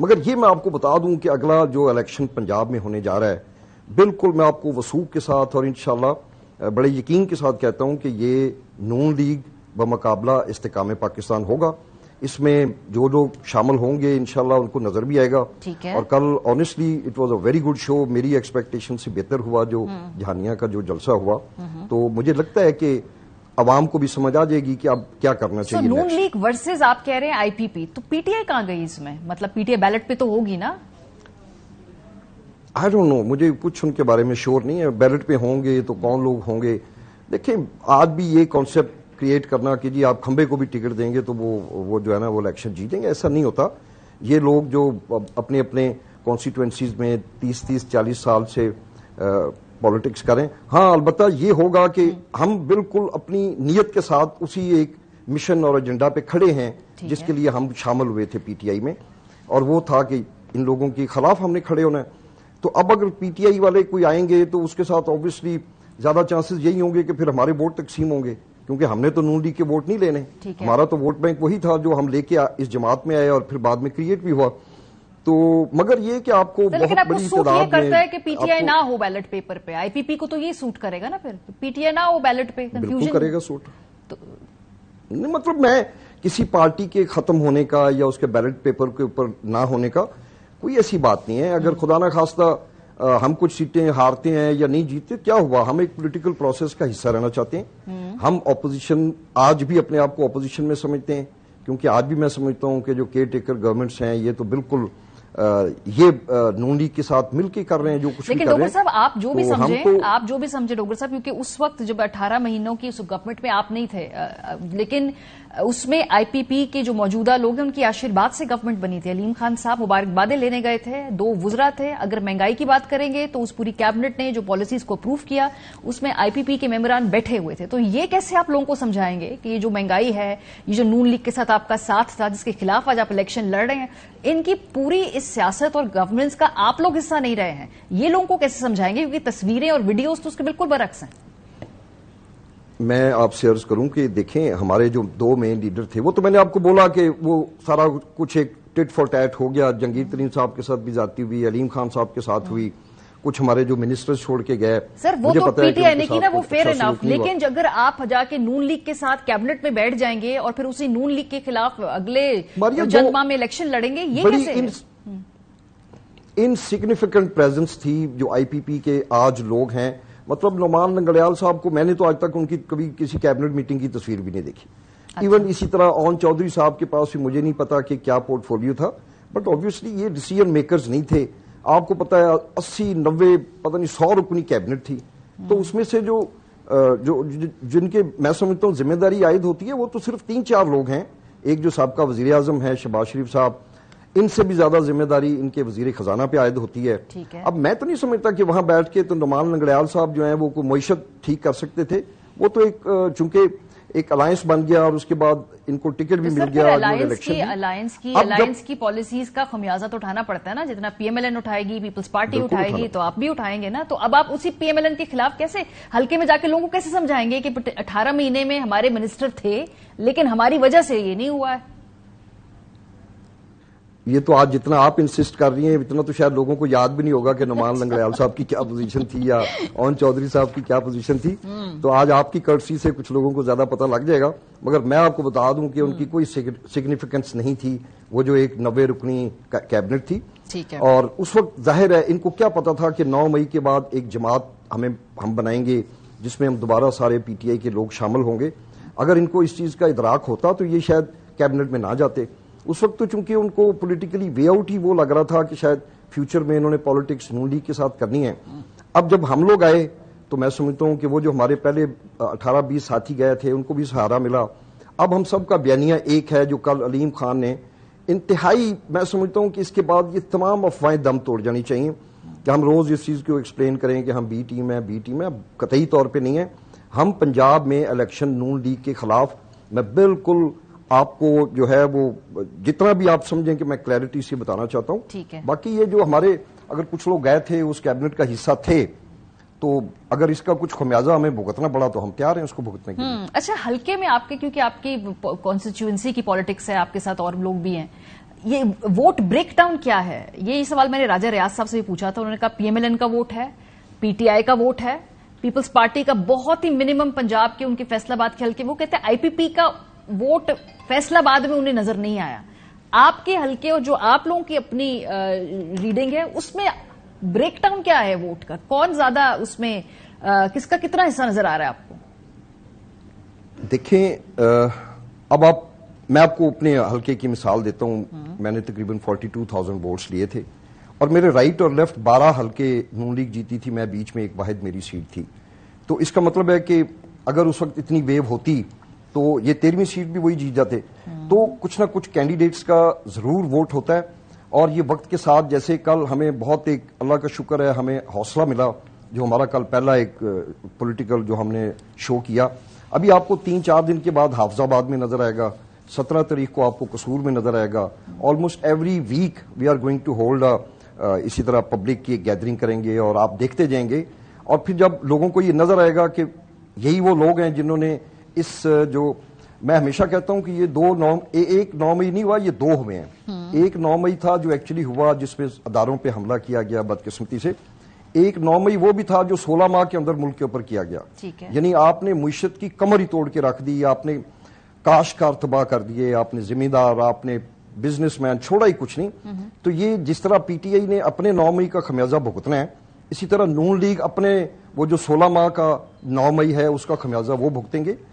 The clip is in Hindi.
मगर ये मैं आपको बता दूं कि अगला जो इलेक्शन पंजाब में होने जा रहा है बिल्कुल मैं आपको वसूख के साथ और इन बड़े यकीन के साथ कहता हूं कि ये नून लीग बमकाबला इस्तेकाम पाकिस्तान होगा इसमें जो लोग शामिल होंगे इनशाला उनको नजर भी आएगा ठीक है और कल honestly it was a very good show मेरी एक्सपेक्टेशन से बेहतर हुआ जो हम्म। जहानिया का जो जलसा हुआ हम्म। तो मुझे लगता है कि आवाम को भी समझ आ जाएगी कि अब क्या करना चाहिए नून लीग वर्सेज आप कह रहे हैं आईपीपी तो पीटीआई कहां गई इसमें मतलब पीटीआई बैलेट पे तो होगी ना आई डोंट नो मुझे कुछ उनके बारे में श्योर नहीं है बैलेट पे होंगे तो कौन लोग होंगे देखिए आज भी ये कॉन्सेप्ट क्रिएट करना कि जी आप खंबे को भी टिकट देंगे तो वो वो जो है ना वो इलेक्शन जीतेंगे ऐसा नहीं होता ये लोग जो अपने अपने कॉन्स्टिट्यूंसीज में तीस तीस चालीस साल से पॉलिटिक्स करें हाँ अलबत् ये होगा कि हम्म। हम बिल्कुल अपनी नीयत के साथ उसी एक मिशन और एजेंडा पे खड़े हैं जिसके है। लिए हम शामिल हुए थे पीटीआई में और वो था कि इन लोगों के खिलाफ हमने खड़े होना है तो अब अगर पीटीआई वाले कोई आएंगे तो उसके साथ ऑब्वियसली ज्यादा चांसेस यही होंगे कि फिर हमारे वोट तकसीम होंगे क्योंकि हमने तो नून लीग के वोट नहीं लेने हमारा तो वोट बैंक वही था जो हम लेके इस जमात में आए और फिर बाद में क्रिएट भी हुआ तो मगर ये कि आपको बहुत बड़ी ये करता है कि पीटीआई ना हो बैलेट पेपर पे आईपीपी को तो ये सूट करेगा ना फिर पीटीआई ना हो बैलेट पे कंफ्यूजन करेगा सूट तो नहीं मतलब मैं किसी पार्टी के खत्म होने का या उसके बैलेट पेपर के ऊपर ना होने का कोई ऐसी बात नहीं है अगर खुदा ना खास्ता हम कुछ सीटें हारते हैं या नहीं जीतते क्या हुआ हम एक पॉलिटिकल प्रोसेस का हिस्सा रहना चाहते हैं हम्म। हम ऑपोजिशन आज भी अपने आप को ऑपोजिशन में समझते हैं क्योंकि आज भी मैं समझता हूं कि जो केयर टेकर गवर्नमेंट्स हैं ये तो बिल्कुल ये नूनी के साथ मिलकर कर रहे हैं जो कुछ लेकिन डोगर साहब आप जो भी तो समझे आप जो भी समझे डोगर साहब क्योंकि उस वक्त जब 18 महीनों की उस गवर्नमेंट में आप नहीं थे आ, लेकिन उसमें आईपीपी के जो मौजूदा लोग हैं उनकी आशीर्वाद से गवर्नमेंट बनी थी अलीम खान साहब मुबारकबादें लेने गए थे दो वजरा थे अगर महंगाई की बात करेंगे तो उस पूरी कैबिनेट ने जो पॉलिसीज को अप्रूव किया उसमें आईपीपी के मेम्बरान बैठे हुए थे तो ये कैसे आप लोगों को समझाएंगे कि ये जो महंगाई है ये जो नून लीग के साथ आपका साथ था जिसके खिलाफ आज आप इलेक्शन लड़ रहे हैं इनकी पूरी इस सियासत और गवर्नेंस का आप लोग हिस्सा नहीं रहे हैं ये लोगों को कैसे समझाएंगे क्योंकि तस्वीरें और वीडियोस तो उसके बिल्कुल बरक्स हैं मैं आपसे अर्ज करूं कि देखें हमारे जो दो मेन लीडर थे वो तो मैंने आपको बोला कि वो सारा कुछ एक टिट फॉर टैट हो गया जंगीर तरीन साहब के साथ भी जाती हुई अलीम खान साहब के साथ हाँ। हुई कुछ हमारे जो मिनिस्टर्स छोड़ के गए सर वो तो पीटीआई ने की ना वो फेयर अच्छा इनफ लेकिन अगर आप जाके नून लीग के साथ कैबिनेट में बैठ जाएंगे और फिर उसी नून लीग के खिलाफ अगले जनपा में इलेक्शन लड़ेंगे ये कैसे इनसिग्निफिकेंट प्रेजेंस थी जो आईपीपी के आज लोग हैं मतलब नुमान नंगड़ियाल साहब को मैंने तो आज तक उनकी कभी किसी कैबिनेट मीटिंग की तस्वीर भी नहीं देखी अच्छा। इसी तरह ओन चौधरी साहब के पास भी मुझे नहीं पता कि क्या पोर्टफोलियो था बट ऑब्वियसली ये डिसीजन मेकर्स नहीं थे आपको पता है अस्सी नब्बे पता नहीं सौ रुकनी कैबिनेट थी हम्म। तो उसमें से जो जो जिनके मैं समझता हूँ जिम्मेदारी आयद होती है वो तो सिर्फ तीन चार लोग हैं एक जो सबका वजीर आजम है शबाज शरीफ साहब इनसे भी ज्यादा जिम्मेदारी इनके वजीर खजाना पे आयद होती है।, है अब मैं तो नहीं समझता कि वहां बैठ के तो नुमान लंगड़ियाल साहब जो है वो कोई मीशत ठीक कर सकते थे वो तो एक चूंकि एक अलायंस बन गया और उसके बाद इनको टिकट भी तो मिल गया अलायंस की अलायंस की पॉलिसीज का खमियाजा तो उठाना पड़ता है ना जितना पीएमएलएन उठाएगी पीपल्स पार्टी उठाएगी तो आप भी उठाएंगे ना तो अब आप उसी पीएमएलएन के खिलाफ कैसे हल्के में जाके लोगों को कैसे समझाएंगे कि अठारह महीने में हमारे मिनिस्टर थे लेकिन हमारी वजह से ये नहीं हुआ है ये तो आज जितना आप इंसिस्ट कर रही हैं इतना तो शायद लोगों को याद भी नहीं होगा कि नुमान अच्छा। लंगड़याल साहब की क्या पोजीशन थी या ओन चौधरी साहब की क्या पोजीशन थी हम्म। तो आज आपकी कर्सी से कुछ लोगों को ज्यादा पता लग जाएगा मगर मैं आपको बता दूं कि उनकी हम्म। कोई सिग्निफिकेंस नहीं थी वो जो एक नब्बे रुकनी कैबिनेट थी ठीक है और उस वक्त जाहिर है इनको क्या पता था कि नौ मई के बाद एक जमात हमें हम बनाएंगे जिसमें हम दोबारा सारे पीटीआई के लोग शामिल होंगे अगर इनको इस चीज का इतराक होता तो ये शायद कैबिनेट में ना जाते उस वक्त तो चूंकि उनको पॉलिटिकली वे आउट ही वो लग रहा था कि शायद फ्यूचर में इन्होंने पॉलिटिक्स नून लीग के साथ करनी है अब जब हम लोग आए तो मैं समझता हूं कि वो जो हमारे पहले 18-20 साथी गए थे उनको भी सहारा मिला अब हम सब का बयानिया एक है जो कल अलीम खान ने इंतहाई मैं समझता हूं कि इसके बाद ये तमाम अफवाहें दम तोड़ जानी चाहिए कि हम रोज़ इस चीज़ को एक्सप्लेन करें कि हम बी टीम है बी टीम है कतई तौर पर नहीं है हम पंजाब में इलेक्शन नून लीग के खिलाफ मैं बिल्कुल आपको जो है वो जितना भी आप समझें कि मैं क्लैरिटी से बताना चाहता हूँ बाकी ये जो हमारे अगर कुछ लोग गए थे उस कैबिनेट का हिस्सा थे तो अगर इसका कुछ खमियाजा हमें भुगतना पड़ा तो हम तैयार हैं उसको भुगतने के लिए हम्म, अच्छा हल्के में आपके क्योंकि आपकी कॉन्स्टिट्यूएंसी की पॉलिटिक्स है आपके साथ और लोग भी हैं ये वोट ब्रेक डाउन क्या है ये सवाल मैंने राजा रियाज साहब से भी पूछा था उन्होंने कहा पीएमएलएन का वोट है पीटीआई का वोट है पीपल्स पार्टी का बहुत ही मिनिमम पंजाब के उनके फैसलाबाद के हल्के वो कहते हैं आईपीपी का वोट फैसला बाद में उन्हें नजर नहीं आया आपके हल्के और जो आप लोगों की अपनी रीडिंग है उसमें ब्रेकडाउन क्या है वोट का कौन ज्यादा उसमें किसका कितना हिस्सा नजर आ रहा है आपको देखिए अब आप मैं आपको अपने हल्के की मिसाल देता हूं हम्म। मैंने तकरीबन 42,000 वोट्स लिए थे और मेरे राइट और लेफ्ट 12 हल्के नून लीग जीती थी मैं बीच में एक वाहिद मेरी सीट थी तो इसका मतलब है कि अगर उस वक्त इतनी वेव होती तो ये तेरहवीं सीट भी वही जीत जाते तो कुछ ना कुछ कैंडिडेट्स का जरूर वोट होता है और ये वक्त के साथ जैसे कल हमें बहुत एक अल्लाह का शुक्र है हमें हौसला मिला जो हमारा कल पहला एक पॉलिटिकल जो हमने शो किया अभी आपको तीन चार दिन के बाद हाफजाबाद में नजर आएगा सत्रह तारीख को आपको कसूर में नजर आएगा almost every week we are going to hold इसी तरह पब्लिक की गैदरिंग करेंगे और आप देखते जाएंगे और फिर जब लोगों को ये नजर आएगा कि यही वो लोग हैं जिन्होंने इस जो मैं हमेशा कहता हूं कि ये दो नौ ए, एक नौ मई नहीं हुआ ये दो हुए हैं हम्म। एक नौ मई था जो एक्चुअली हुआ जिसमें अदारों पे हमला किया गया बदकिस्मती से एक नौ मई वो भी था जो सोलह माह के अंदर मुल्क के ऊपर किया गया यानी आपने मीशत की कमर ही तोड़ के रख दी आपने काशकार तबाह कर दिए आपने जिम्मेदार आपने बिजनेसमैन छोड़ा ही कुछ नहीं, नहीं। हम्म। तो ये जिस तरह पीटीआई ने अपने नौ मई का खमियाजा भुगतना है इसी तरह नून लीग अपने वो जो सोलह माह का नौ मई है उसका खमियाजा वो भुगतेंगे